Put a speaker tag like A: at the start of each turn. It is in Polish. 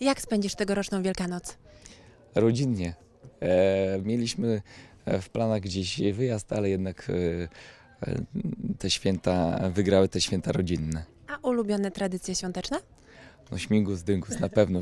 A: Jak spędzisz tegoroczną Wielkanoc?
B: Rodzinnie. E, mieliśmy e, w planach gdzieś wyjazd, ale jednak e, e, te święta, wygrały te święta rodzinne.
C: A ulubione tradycje świąteczne?
B: No śmigus, dyngus na pewno.